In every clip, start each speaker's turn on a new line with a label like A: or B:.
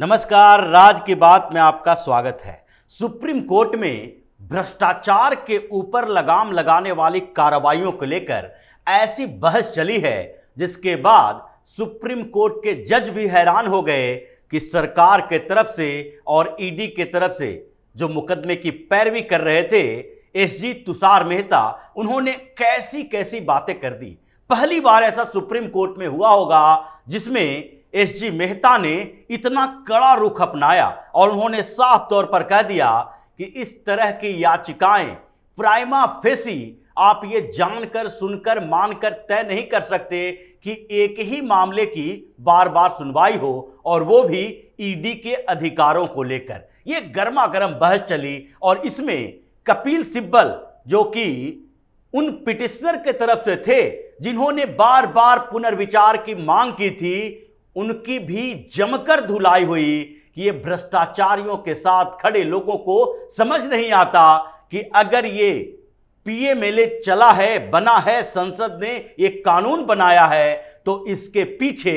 A: नमस्कार राज की बात में आपका स्वागत है सुप्रीम कोर्ट में भ्रष्टाचार के ऊपर लगाम लगाने वाली कार्रवाइयों को लेकर ऐसी बहस चली है जिसके बाद सुप्रीम कोर्ट के जज भी हैरान हो गए कि सरकार के तरफ से और ईडी के तरफ से जो मुकदमे की पैरवी कर रहे थे एसजी तुषार मेहता उन्होंने कैसी कैसी बातें कर दी पहली बार ऐसा सुप्रीम कोर्ट में हुआ होगा जिसमें एस जी मेहता ने इतना कड़ा रुख अपनाया और उन्होंने साफ तौर पर कह दिया कि इस तरह की याचिकाएं प्राइमा फेसी आप ये जानकर सुनकर मानकर तय नहीं कर सकते कि एक ही मामले की बार बार सुनवाई हो और वो भी ईडी के अधिकारों को लेकर ये गर्मा गर्म बहस चली और इसमें कपिल सिब्बल जो कि उन पिटिशनर के तरफ से थे जिन्होंने बार बार पुनर्विचार की मांग की थी उनकी भी जमकर धुलाई हुई कि ये भ्रष्टाचारियों के साथ खड़े लोगों को समझ नहीं आता कि अगर ये पीएमएलए चला है बना है संसद ने एक कानून बनाया है तो इसके पीछे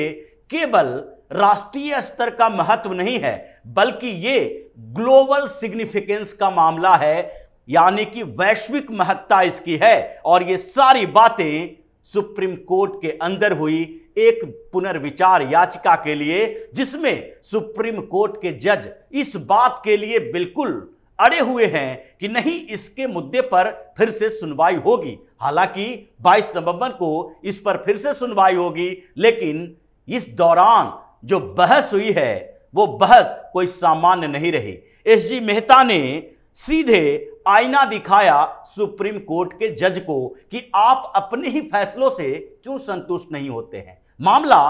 A: केवल राष्ट्रीय स्तर का महत्व नहीं है बल्कि ये ग्लोबल सिग्निफिकेंस का मामला है यानी कि वैश्विक महत्ता इसकी है और ये सारी बातें सुप्रीम कोर्ट के अंदर हुई एक पुनर्विचार याचिका के लिए जिसमें सुप्रीम कोर्ट के जज इस बात के लिए बिल्कुल अड़े हुए हैं कि नहीं इसके मुद्दे पर फिर से सुनवाई होगी हालांकि 22 नवंबर को इस पर फिर से सुनवाई होगी लेकिन इस दौरान जो बहस हुई है वो बहस कोई सामान्य नहीं रही एस जी मेहता ने सीधे आईना दिखाया सुप्रीम कोर्ट के जज को कि आप अपने ही फैसलों से क्यों संतुष्ट नहीं होते हैं मामला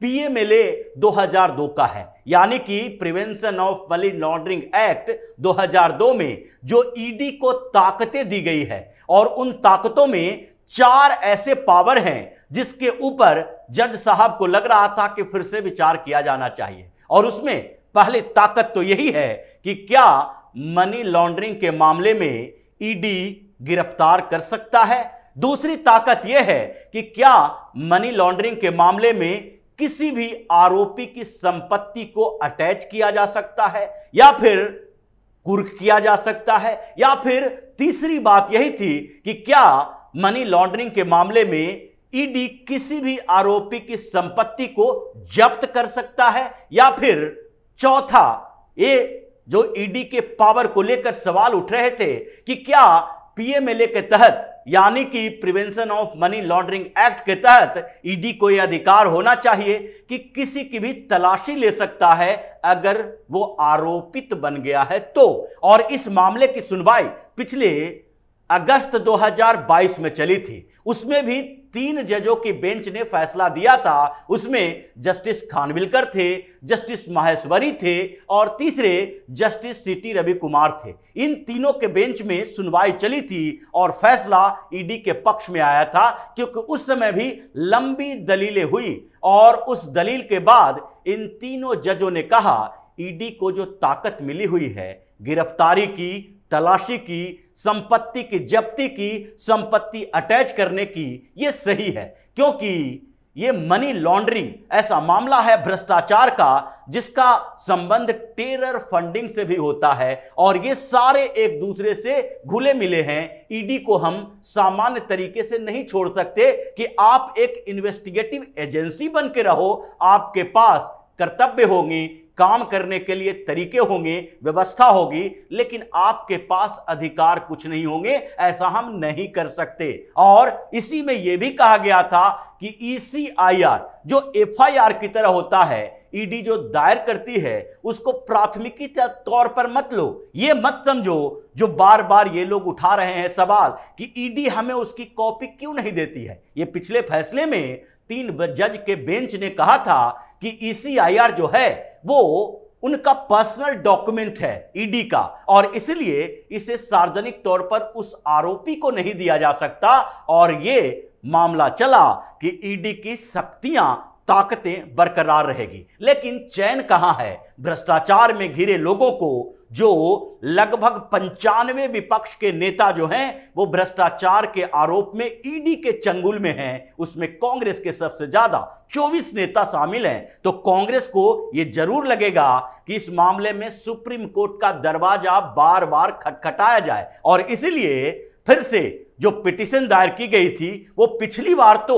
A: पीएमएलए 2002 का है यानी कि prevention of money laundering act 2002 में जो ईडी e को ताकतें दी गई है और उन ताकतों में चार ऐसे पावर हैं जिसके ऊपर जज साहब को लग रहा था कि फिर से विचार किया जाना चाहिए और उसमें पहले ताकत तो यही है कि क्या मनी लॉन्ड्रिंग के मामले में ईडी गिरफ्तार कर सकता है दूसरी ताकत यह है कि क्या मनी लॉन्ड्रिंग के मामले में किसी भी आरोपी की संपत्ति को अटैच किया जा सकता है या फिर कुर्क किया जा सकता है या फिर तीसरी बात यही थी कि क्या मनी लॉन्ड्रिंग के मामले में ईडी किसी भी आरोपी की संपत्ति को जब्त कर सकता है या फिर चौथा ये जो ईडी e के पावर को लेकर सवाल उठ रहे थे कि क्या पीएमएलए के तहत यानी कि prevention of money laundering act के तहत ईडी e को यह अधिकार होना चाहिए कि किसी की भी तलाशी ले सकता है अगर वो आरोपित बन गया है तो और इस मामले की सुनवाई पिछले अगस्त 2022 में चली थी उसमें भी तीन जजों की बेंच ने फैसला दिया था उसमें जस्टिस खानविलकर थे जस्टिस माहेश्वरी थे और तीसरे जस्टिस सीटी रवि कुमार थे इन तीनों के बेंच में सुनवाई चली थी और फैसला ईडी के पक्ष में आया था क्योंकि उस समय भी लंबी दलीलें हुई और उस दलील के बाद इन तीनों जजों ने कहा ईडी को जो ताकत मिली हुई है गिरफ्तारी की तलाशी की संपत्ति की जब्ती की संपत्ति अटैच करने की ये सही है क्योंकि ये मनी लॉन्ड्रिंग ऐसा मामला है भ्रष्टाचार का जिसका संबंध टेरर फंडिंग से भी होता है और ये सारे एक दूसरे से घुले मिले हैं ईडी e को हम सामान्य तरीके से नहीं छोड़ सकते कि आप एक इन्वेस्टिगेटिव एजेंसी बन के रहो आपके पास कर्तव्य होंगे काम करने के लिए तरीके होंगे व्यवस्था होगी लेकिन आपके पास अधिकार कुछ नहीं होंगे ऐसा हम नहीं कर सकते और इसी में यह भी कहा गया था कि ईसीआईआर e जो एफआईआर की तरह होता है ईडी जो दायर करती है उसको प्राथमिकी तौर पर मत लो ये मत समझो जो बार बार ये लोग उठा रहे हैं सवाल कि ईडी हमें उसकी कॉपी क्यों नहीं देती है ये पिछले फैसले में तीन जज के बेंच ने कहा था कि ईसीआईआर जो है वो उनका पर्सनल डॉक्यूमेंट है ईडी का और इसलिए इसे सार्वजनिक तौर पर उस आरोपी को नहीं दिया जा सकता और ये मामला चला कि ईडी की सख्तियां ताकतें बरकरार रहेगी लेकिन चैन कहाँ है भ्रष्टाचार में घिरे लोगों को जो लगभग पंचानवे विपक्ष के नेता जो हैं वो भ्रष्टाचार के आरोप में ईडी के चंगुल में हैं उसमें कांग्रेस के सबसे ज्यादा 24 नेता शामिल हैं तो कांग्रेस को ये जरूर लगेगा कि इस मामले में सुप्रीम कोर्ट का दरवाजा बार बार खटखटाया जाए और इसलिए फिर से जो पिटीशन दायर की गई थी वो पिछली बार तो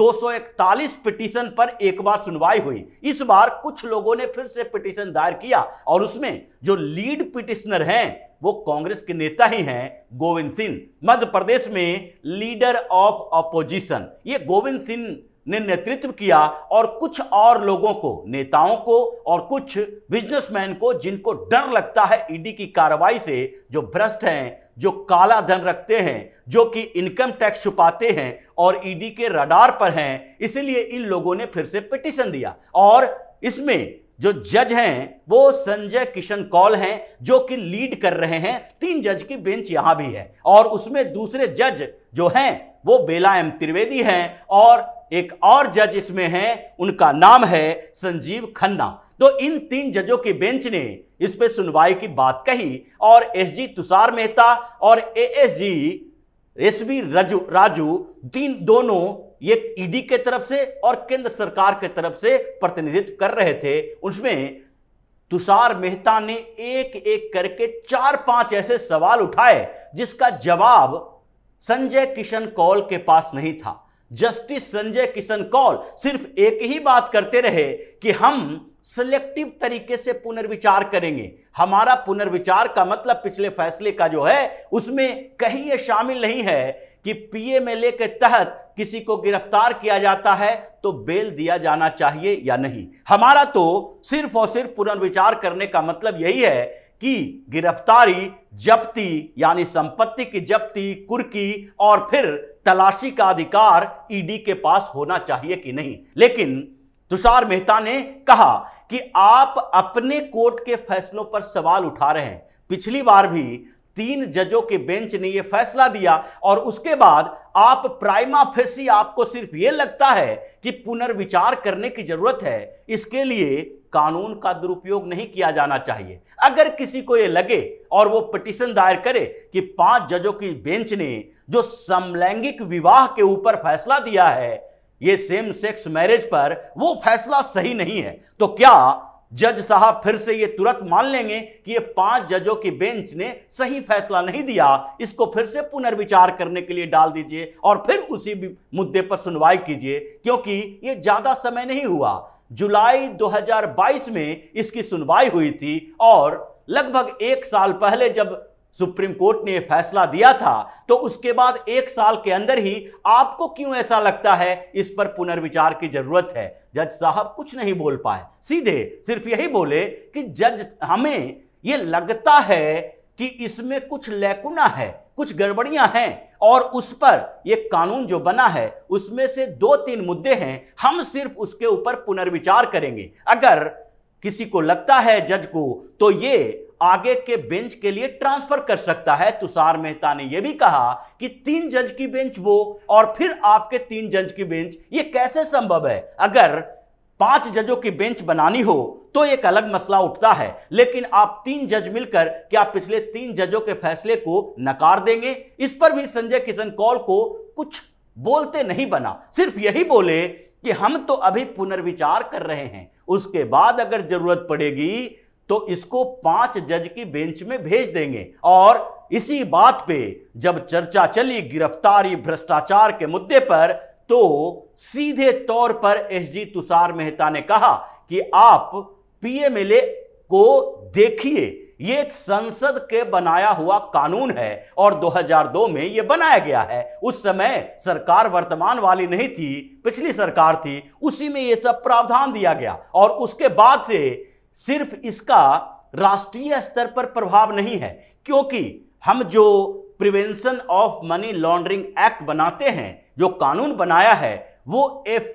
A: 241 पिटीशन पर एक बार सुनवाई हुई इस बार कुछ लोगों ने फिर से पिटीशन दायर किया और उसमें जो लीड पिटिशनर हैं वो कांग्रेस के नेता ही हैं गोविंद सिंह मध्य प्रदेश में लीडर ऑफ अपोजिशन ये गोविंद सिंह ने नेतृत्व किया और कुछ और लोगों को नेताओं को और कुछ बिजनेसमैन को जिनको डर लगता है ईडी e की कार्रवाई से जो भ्रष्ट हैं जो काला धन रखते हैं जो कि इनकम टैक्स छुपाते हैं और ईडी e के रडार पर हैं इसलिए इन लोगों ने फिर से पिटिशन दिया और इसमें जो जज हैं वो संजय किशन कौल हैं जो कि लीड कर रहे हैं तीन जज की बेंच यहां भी है और उसमें दूसरे जज जो हैं वो बेला एम त्रिवेदी हैं और एक और जज इसमें है उनका नाम है संजीव खन्ना तो इन तीन जजों की बेंच ने इस पे सुनवाई की बात कही और एसजी तुषार मेहता और एएसजी एसबी राजू राजू तीन दोनों ये ईडी के तरफ से और केंद्र सरकार के तरफ से प्रतिनिधित्व कर रहे थे उसमें तुषार मेहता ने एक एक करके चार पांच ऐसे सवाल उठाए जिसका जवाब संजय किशन कौल के पास नहीं था जस्टिस संजय किशन कौल सिर्फ एक ही बात करते रहे कि हम सिलेक्टिव तरीके से पुनर्विचार करेंगे हमारा पुनर्विचार का मतलब पिछले फैसले का जो है उसमें कहीं ये शामिल नहीं है कि पीएमएलए के तहत किसी को गिरफ्तार किया जाता है तो बेल दिया जाना चाहिए या नहीं हमारा तो सिर्फ और सिर्फ पुनर्विचार करने का मतलब यही है की गिरफ्तारी जब्ती यानी संपत्ति की जब्ती कुर्की और फिर तलाशी का अधिकार ईडी e के पास होना चाहिए कि नहीं लेकिन तुषार मेहता ने कहा कि आप अपने कोर्ट के फैसलों पर सवाल उठा रहे हैं पिछली बार भी तीन जजों के बेंच ने यह फैसला दिया और उसके बाद आप प्राइमा फेसी आपको सिर्फ यह लगता है कि पुनर्विचार करने की जरूरत है इसके लिए कानून का दुरुपयोग नहीं किया जाना चाहिए अगर किसी को ये लगे और वो पिटिशन दायर करे कि पांच जजों की बेंच ने जो समलैंगिक विवाह के ऊपर फैसला दिया है ये सेम सेक्स मैरिज पर वो फैसला सही नहीं है तो क्या जज साहब फिर से ये तुरंत मान लेंगे कि ये पांच जजों की बेंच ने सही फैसला नहीं दिया इसको फिर से पुनर्विचार करने के लिए डाल दीजिए और फिर उसी मुद्दे पर सुनवाई कीजिए क्योंकि ये ज़्यादा समय नहीं हुआ जुलाई 2022 में इसकी सुनवाई हुई थी और लगभग एक साल पहले जब सुप्रीम कोर्ट ने फैसला दिया था तो उसके बाद एक साल के अंदर ही आपको क्यों ऐसा लगता है इस पर पुनर्विचार की जरूरत है जज साहब कुछ नहीं बोल पाए सीधे सिर्फ यही बोले कि जज हमें यह लगता है कि इसमें कुछ लैकुना है कुछ गड़बड़ियां हैं और उस पर यह कानून जो बना है उसमें से दो तीन मुद्दे हैं हम सिर्फ उसके ऊपर पुनर्विचार करेंगे अगर किसी को लगता है जज को तो ये आगे के बेंच के लिए ट्रांसफर कर सकता है तुषार मेहता ने यह भी कहा कि तीन जज की बेंच वो और फिर आपके तीन जज की बेंच ये कैसे संभव है अगर पांच जजों की बेंच बनानी हो तो एक अलग मसला उठता है लेकिन आप तीन जज मिलकर क्या पिछले तीन जजों के फैसले को नकार देंगे इस पर भी संजय किशन कौल को कुछ बोलते नहीं बना सिर्फ यही बोले कि हम तो अभी पुनर्विचार कर रहे हैं उसके बाद अगर जरूरत पड़ेगी तो इसको पांच जज की बेंच में भेज देंगे और इसी बात पे जब चर्चा चली गिरफ्तारी भ्रष्टाचार के मुद्दे पर तो सीधे तौर पर एसजी तुषार मेहता ने कहा कि आप पीएमएलए को देखिए यह एक संसद के बनाया हुआ कानून है और 2002 में यह बनाया गया है उस समय सरकार वर्तमान वाली नहीं थी पिछली सरकार थी उसी में यह सब प्रावधान दिया गया और उसके बाद से सिर्फ इसका राष्ट्रीय स्तर पर प्रभाव नहीं है क्योंकि हम जो prevention of money laundering act बनाते हैं जो कानून बनाया है वो एफ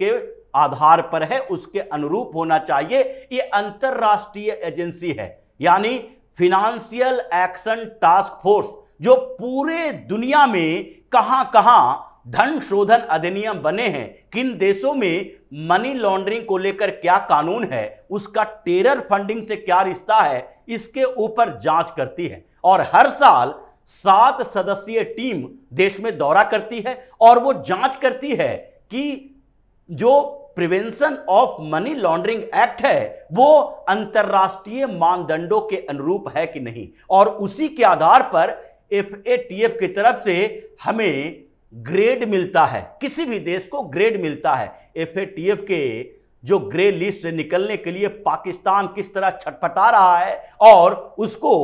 A: के आधार पर है उसके अनुरूप होना चाहिए ये अंतर्राष्ट्रीय एजेंसी है यानी फिनेंशियल एक्शन टास्क फोर्स जो पूरे दुनिया में कहां कहां धन शोधन अधिनियम बने हैं किन देशों में मनी लॉन्ड्रिंग को लेकर क्या कानून है उसका टेरर फंडिंग से क्या रिश्ता है इसके ऊपर जांच करती है और हर साल सात सदस्यीय टीम देश में दौरा करती है और वो जांच करती है कि जो prevention of money laundering act है वो अंतर्राष्ट्रीय मानदंडों के अनुरूप है कि नहीं और उसी के आधार पर एफ की तरफ से हमें ग्रेड मिलता है किसी भी देश को ग्रेड मिलता है एफ के जो ग्रे लिस्ट से निकलने के लिए पाकिस्तान किस तरह छटपटा रहा है और उसको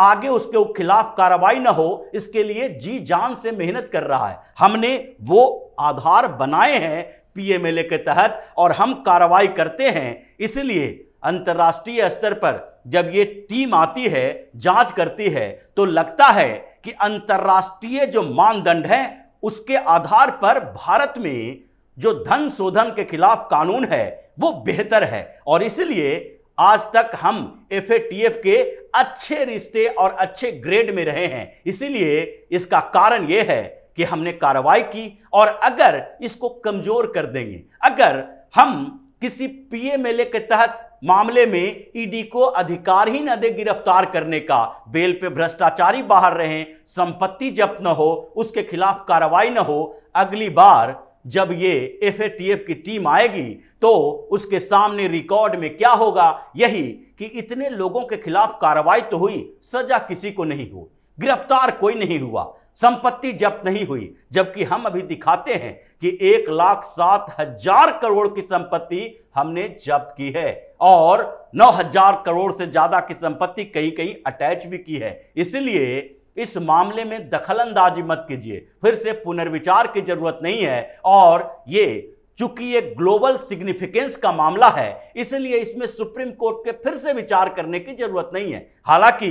A: आगे उसके खिलाफ कार्रवाई ना हो इसके लिए जी जान से मेहनत कर रहा है हमने वो आधार बनाए हैं पीएमएलए के तहत और हम कार्रवाई करते हैं इसलिए अंतर्राष्ट्रीय स्तर पर जब ये टीम आती है जांच करती है तो लगता है कि अंतर्राष्ट्रीय जो मानदंड हैं उसके आधार पर भारत में जो धन शोधन के खिलाफ कानून है वो बेहतर है और इसलिए आज तक हम एफ के अच्छे रिश्ते और अच्छे ग्रेड में रहे हैं इसीलिए इसका कारण यह है कि हमने कार्रवाई की और अगर इसको कमजोर कर देंगे अगर हम किसी पीएमएलए के तहत मामले में ईडी e को अधिकार ही न दे गिरफ्तार करने का बेल पे भ्रष्टाचारी बाहर रहें संपत्ति जब्त न हो उसके खिलाफ कार्रवाई न हो अगली बार जब ये एफ की टीम आएगी तो उसके सामने रिकॉर्ड में क्या होगा यही कि इतने लोगों के खिलाफ कार्रवाई तो हुई सजा किसी को नहीं हुई गिरफ्तार कोई नहीं हुआ संपत्ति जब्त नहीं हुई जबकि हम अभी दिखाते हैं कि एक लाख सात हजार करोड़ की संपत्ति हमने जब्त की है और नौ हजार करोड़ से ज्यादा की संपत्ति कहीं कहीं अटैच भी की है इसलिए इस मामले में दखलंदाजी मत कीजिए फिर से पुनर्विचार की जरूरत नहीं है और ये चूंकि ये ग्लोबल सिग्निफिकेंस का मामला है इसलिए इसमें सुप्रीम कोर्ट के फिर से विचार करने की जरूरत नहीं है हालांकि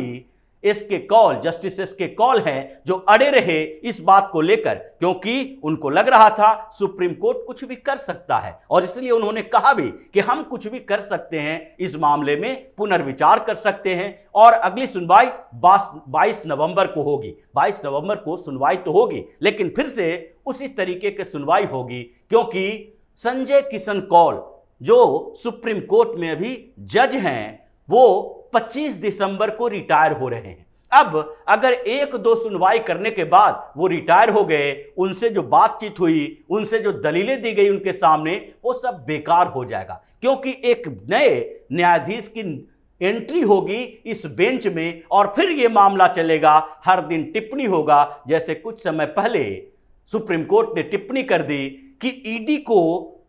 A: S K Kaul justice S K Kaul हैं जो अड़े रहे इस बात को लेकर क्योंकि उनको लग रहा था सुप्रीम कोर्ट कुछ भी कर सकता है और इसलिए उन्होंने कहा भी कि हम कुछ भी कर सकते हैं इस मामले में पुनर्विचार कर सकते हैं और अगली सुनवाई बाईस नवंबर को होगी बाईस नवंबर को सुनवाई तो होगी लेकिन फिर से उसी तरीके की सुनवाई होगी क्योंकि संजय किशन कौल जो सुप्रीम कोर्ट में अभी जज हैं वो 25 दिसंबर को रिटायर हो रहे हैं अब अगर एक दो सुनवाई करने के बाद वो रिटायर हो गए उनसे जो बातचीत हुई उनसे जो दलीलें दी गई उनके सामने वो सब बेकार हो जाएगा क्योंकि एक नए न्यायाधीश की एंट्री होगी इस बेंच में और फिर ये मामला चलेगा हर दिन टिप्पणी होगा जैसे कुछ समय पहले सुप्रीम कोर्ट ने टिप्पणी कर दी कि ईडी को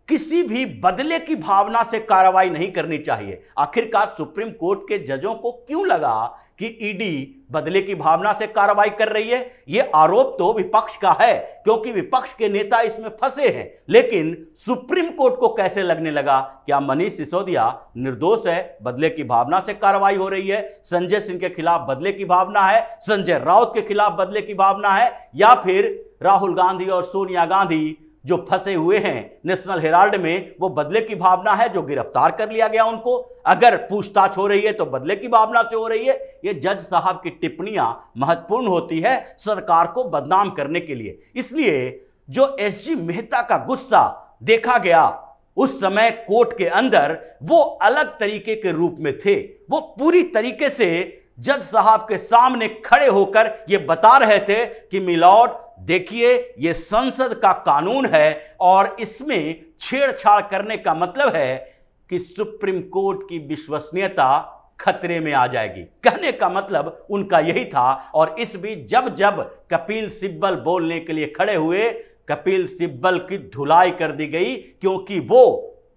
A: किसी भी बदले की भावना से कार्रवाई नहीं करनी चाहिए आखिरकार सुप्रीम कोर्ट के जजों को क्यों लगा कि ईडी बदले की भावना से कार्रवाई कर रही है यह आरोप तो विपक्ष का है क्योंकि विपक्ष के नेता इसमें फंसे हैं लेकिन सुप्रीम कोर्ट को कैसे लगने लगा क्या मनीष सिसोदिया निर्दोष है बदले की भावना से कार्रवाई हो रही है संजय सिंह के खिलाफ बदले की भावना है संजय राउत के खिलाफ बदले की भावना है या फिर राहुल गांधी और सोनिया गांधी जो फंसे हुए हैं नेशनल हेराल्ड में वो बदले की भावना है जो गिरफ्तार कर लिया गया उनको अगर पूछताछ हो रही है तो बदले की भावना से हो रही है ये जज साहब की टिप्पणियां महत्वपूर्ण होती है सरकार को बदनाम करने के लिए इसलिए जो एस जी मेहता का गुस्सा देखा गया उस समय कोर्ट के अंदर वो अलग तरीके के रूप में थे वो पूरी तरीके से जज साहब के सामने खड़े होकर ये बता रहे थे कि मिलौट देखिए ये संसद का कानून है और इसमें छेड़छाड़ करने का मतलब है कि सुप्रीम कोर्ट की विश्वसनीयता खतरे में आ जाएगी कहने का मतलब उनका यही था और इस बीच जब जब कपिल सिब्बल बोलने के लिए खड़े हुए कपिल सिब्बल की धुलाई कर दी गई क्योंकि वो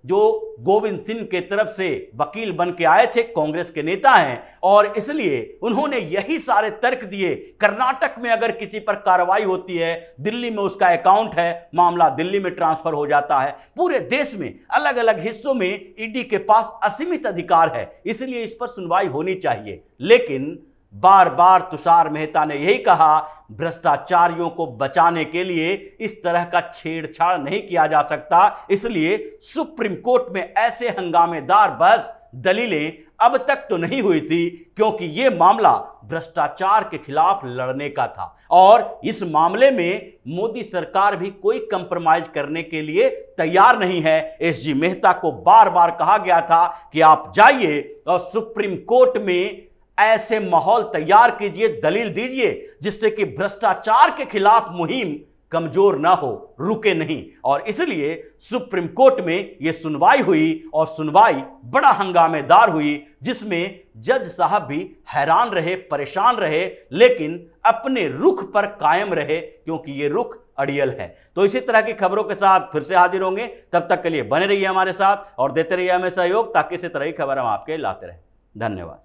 A: जो गोविंद सिंह के तरफ से वकील बन के आए थे कांग्रेस के नेता हैं और इसलिए उन्होंने यही सारे तर्क दिए कर्नाटक में अगर किसी पर कार्रवाई होती है दिल्ली में उसका अकाउंट है मामला दिल्ली में ट्रांसफर हो जाता है पूरे देश में अलग अलग हिस्सों में ईडी के पास असीमित अधिकार है इसलिए इस पर सुनवाई होनी चाहिए लेकिन बार बार तुषार मेहता ने यही कहा भ्रष्टाचारियों को बचाने के लिए इस तरह का छेड़छाड़ नहीं किया जा सकता इसलिए सुप्रीम कोर्ट में ऐसे हंगामेदार बहस दलीलें अब तक तो नहीं हुई थी क्योंकि यह मामला भ्रष्टाचार के खिलाफ लड़ने का था और इस मामले में मोदी सरकार भी कोई कंप्रोमाइज करने के लिए तैयार नहीं है एस जी मेहता को बार बार कहा गया था कि आप जाइए और सुप्रीम कोर्ट में ऐसे माहौल तैयार कीजिए दलील दीजिए जिससे कि भ्रष्टाचार के खिलाफ मुहिम कमजोर ना हो रुके नहीं और इसलिए सुप्रीम कोर्ट में यह सुनवाई हुई और सुनवाई बड़ा हंगामेदार हुई जिसमें जज साहब भी हैरान रहे परेशान रहे लेकिन अपने रुख पर कायम रहे क्योंकि ये रुख अड़ियल है तो इसी तरह की खबरों के साथ फिर से हाजिर होंगे तब तक के लिए बने रहिए हमारे साथ और देते रहिए हमें सहयोग ताकि इसी तरह की खबर हम आपके लाते रहे धन्यवाद